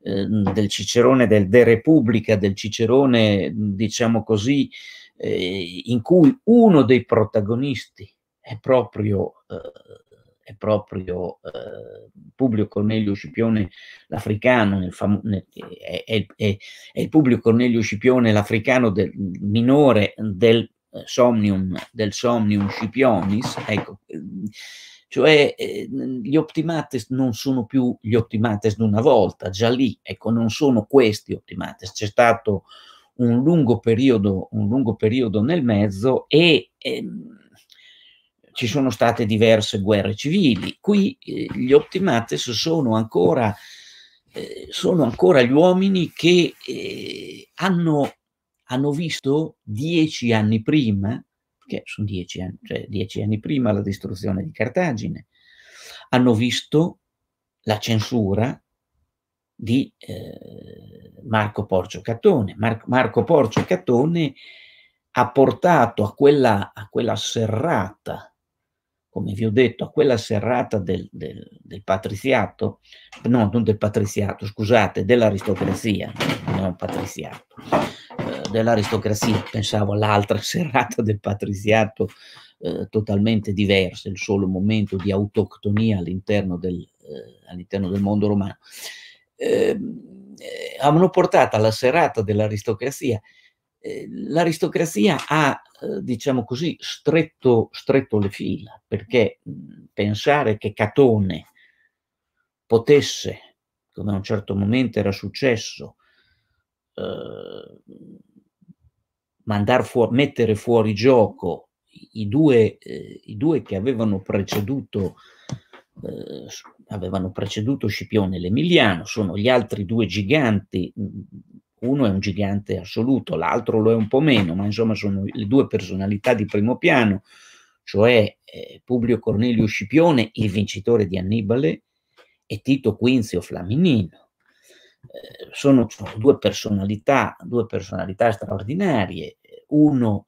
eh, del Cicerone del De Repubblica, del Cicerone, diciamo così, eh, in cui uno dei protagonisti è proprio eh, è proprio eh, Publio Cornelio Scipione l'africano, fam- nel, è, è, è, il Publio Cornelio Scipione l'africano del, minore del eh, Somnium, del Somnium Scipionis, ecco, ehm, cioè eh, gli optimates non sono più gli optimates di una volta, già lì, ecco, non sono questi optimates, c'è stato un lungo periodo, un lungo periodo nel mezzo e ehm, ci sono state diverse guerre civili. Qui eh, gli optimates sono ancora, eh, sono ancora gli uomini che eh, hanno, hanno, visto dieci anni prima, che sono dieci anni, cioè dieci anni prima la distruzione di Cartagine, hanno visto la censura di eh, Marco Porcio Cattone. Mar- Marco Porcio Cattone ha portato a quella, a quella serrata come vi ho detto, a quella serrata del, del, del patriziato, no, non del patriziato, scusate, dell'aristocrazia, non patriziato, eh, dell'aristocrazia, pensavo all'altra serrata del patriziato eh, totalmente diversa, il solo momento di autoctonia all'interno del, eh, all'interno del mondo romano. Ehm, eh, hanno portato alla serrata dell'aristocrazia eh, l'aristocrazia ha, eh, diciamo così, stretto, stretto, le fila, perché pensare che Catone potesse, come a un certo momento era successo, eh, fuor mettere fuori gioco i due, eh, i due, che avevano preceduto, eh, avevano preceduto Scipione l'Emiliano, sono gli altri due giganti uno è un gigante assoluto, l'altro lo è un po' meno, ma insomma sono le due personalità di primo piano, cioè eh, Publio Cornelio Scipione, il vincitore di Annibale, e Tito Quinzio Flaminino. Eh, sono, sono due, personalità, due personalità straordinarie, uno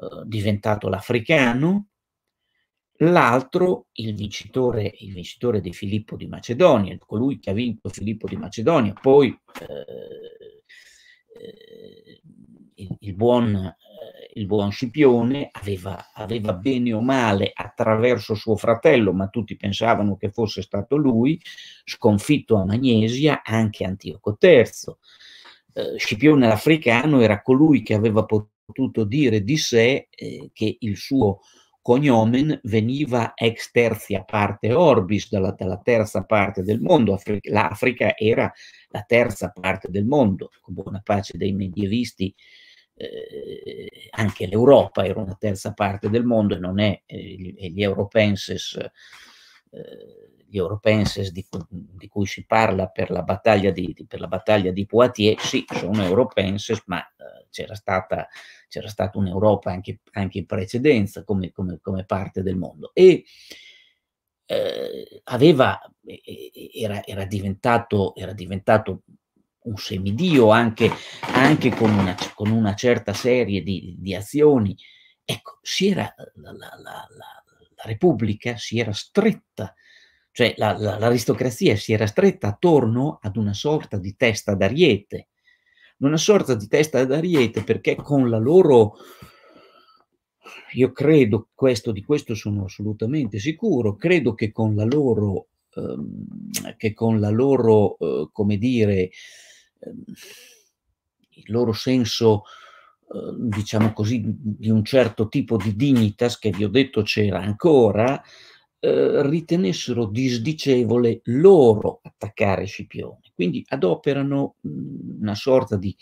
eh, diventato l'africano, l'altro il vincitore, il vincitore di Filippo di Macedonia, colui che ha vinto Filippo di Macedonia, poi eh, eh il, il, buon, eh, il, buon, Scipione aveva, aveva, bene o male attraverso suo fratello, ma tutti pensavano che fosse stato lui, sconfitto a Magnesia anche Antioco III. Eh, Scipione l'Africano era colui che aveva potuto dire di sé che il suo cognomen veniva ex terzia parte orbis, dalla, dalla terza parte del mondo. Afri- L'Africa era la terza parte del mondo, con buona pace dei medievisti. Eh, anche l'Europa era una terza parte del mondo e non è, eh, gli europenses eh, gli europenses di, di, cui si parla per la battaglia di, di, per la battaglia di Poitiers, sì, sono europenses, ma eh, c'era, stata, stata un'Europa anche, anche, in precedenza come, come, come, parte del mondo. E eh, aveva, era, era, diventato, era diventato un semidio anche, anche con, una, con, una, certa serie di, di azioni. Ecco, si era la, la, la, la Repubblica si era stretta cioè la, la, l'aristocrazia si era stretta attorno ad una sorta di testa d'ariete, una sorta di testa d'ariete perché con la loro, io credo questo, di questo sono assolutamente sicuro, credo che con la loro, ehm, che con la loro, eh, come dire, ehm, il loro senso, eh, diciamo così, di un certo tipo di dignitas che vi ho detto c'era ancora, eh, ritenessero disdicevole loro attaccare Scipione. Quindi adoperano mm, una sorta di,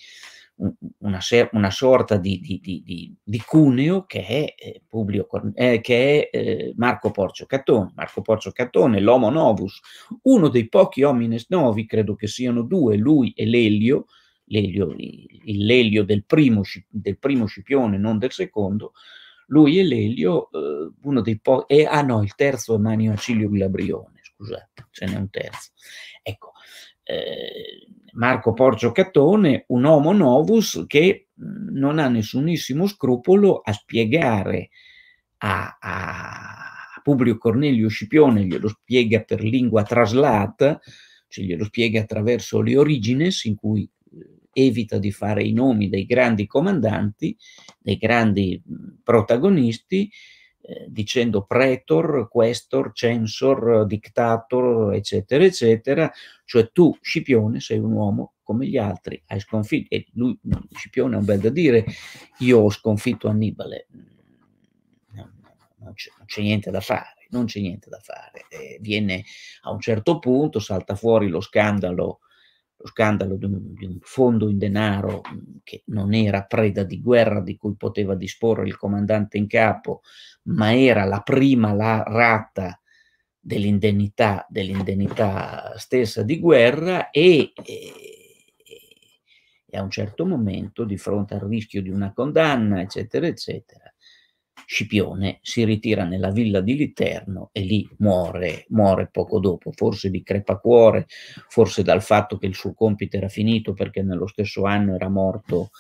una, una sorta di, di, di cuneo che è, eh, Publio, eh, che è eh, Marco Porcio Catone. Marco Porcio Catone, l'Homo Novus, uno dei pochi homines novi, credo che siano due, lui e Lelio, Lelio il Lelio del primo, del primo Scipione, non del secondo, lui e Lelio, eh, uno dei pochi, e ah no, il terzo è Manio Acilio Glabrione, scusate, ce n'è un terzo. Ecco, eh, Marco Porcio Cattone, un homo novus che mm, non ha nessunissimo scrupolo a spiegare a, a Publio Cornelio Scipione, glielo spiega per lingua traslata, cioè glielo spiega attraverso le origines in cui evita di fare i nomi dei grandi comandanti, dei grandi protagonisti, eh, dicendo pretor, questor, censor, dictator, eccetera, eccetera. Cioè tu, Scipione, sei un uomo come gli altri, hai sconfitto, e lui, Scipione è un bel da dire, io ho sconfitto Annibale, non, non c'è niente da fare non c'è niente da fare. Eh, viene a un certo punto, salta fuori lo scandalo scandalo di un, di un, fondo in denaro mm, che non era preda di guerra di cui poteva disporre il comandante in capo, ma era la prima la rata dell'indennità, dell'indennità stessa di guerra e, e, e a un certo momento, di fronte al rischio di una condanna, eccetera, eccetera, Scipione si ritira nella villa di Literno e lì muore, muore poco dopo, forse di crepacuore, forse dal fatto che il suo compito era finito perché nello stesso anno era morto,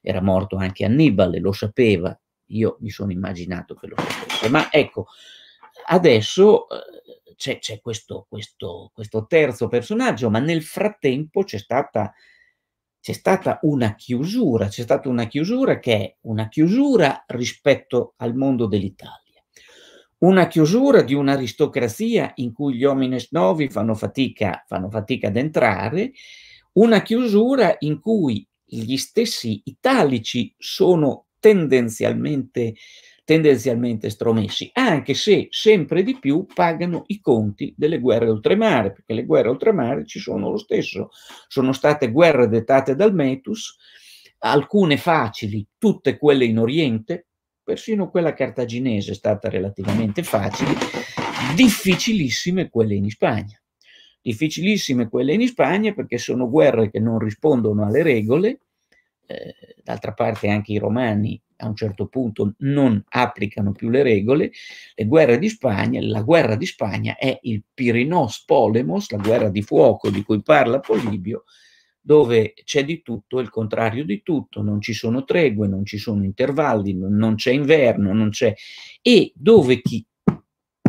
era morto anche Annibale, lo sapeva, io mi sono immaginato che lo sapesse, ma ecco, adesso eh, c'è, c'è questo, questo, questo terzo personaggio, ma nel frattempo c'è stata c'è stata una chiusura, c'è stata una chiusura che è una chiusura rispetto al mondo dell'Italia, una chiusura di un'aristocrazia in cui gli homines novi fanno fatica, fanno fatica ad entrare, una chiusura in cui gli stessi italici sono tendenzialmente tendenzialmente stromessi, anche se sempre di più pagano i conti delle guerre oltremare, perché le guerre oltremare ci sono lo stesso, sono state guerre dettate dal Metus, alcune facili, tutte quelle in Oriente, persino quella cartaginese è stata relativamente facile, difficilissime quelle in Spagna. Difficilissime quelle in Spagna perché sono guerre che non rispondono alle regole, eh, d'altra parte anche i romani a un certo punto non applicano più le regole, le guerre di Spagna, la guerra di Spagna è il Pirinos Polemos, la guerra di fuoco di cui parla Polibio, dove c'è di tutto il contrario di tutto, non ci sono tregue, non ci sono intervalli, non c'è inverno, non c'è... e dove chi,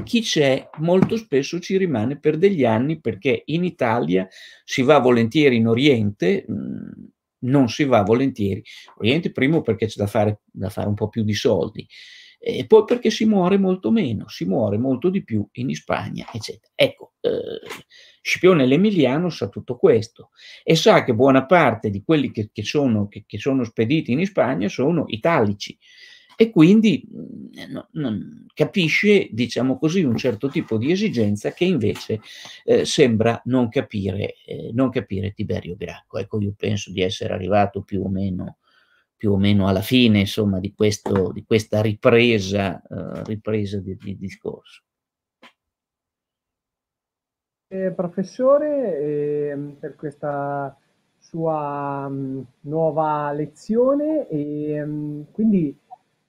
chi c'è molto spesso ci rimane per degli anni perché in Italia si va volentieri in Oriente, mh, mm, non si va volentieri. Ovviamente primo perché c'è da fare, da fare un po' più di soldi e poi perché si muore molto meno, si muore molto di più in Spagna, eccetera. Ecco, eh, Scipione l'Emiliano sa tutto questo e sa che buona parte di quelli che, che, sono, che, che sono spediti in Spagna sono italici, e quindi mm, no, non, capisce, diciamo così, un certo tipo di esigenza che invece eh, sembra non capire, eh, non capire, Tiberio Gracco. Ecco, io penso di essere arrivato più o meno, più o meno alla fine, insomma, di, questo, di questa ripresa, eh, ripresa di, di, discorso. Eh, professore, ehm, per questa sua mh, mm, nuova lezione e ehm, mh, quindi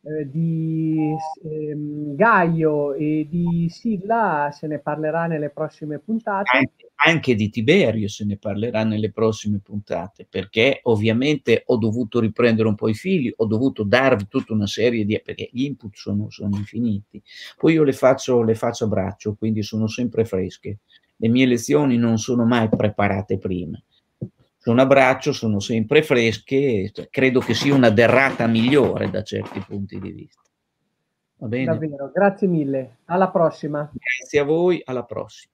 eh, di ehm, Gaio e di Silla se ne parlerà nelle prossime puntate. Anche, anche, di Tiberio se ne parlerà nelle prossime puntate, perché ovviamente ho dovuto riprendere un po' i fili, ho dovuto darvi tutta una serie di... perché gli input sono, sono infiniti. Poi io le faccio, le faccio a braccio, quindi sono sempre fresche. Le mie lezioni non sono mai preparate prima un abbraccio, sono sempre fresche, cioè, credo che sia una derrata migliore da certi punti di vista. Va bene? Davvero, grazie mille, alla prossima. Grazie a voi, alla prossima.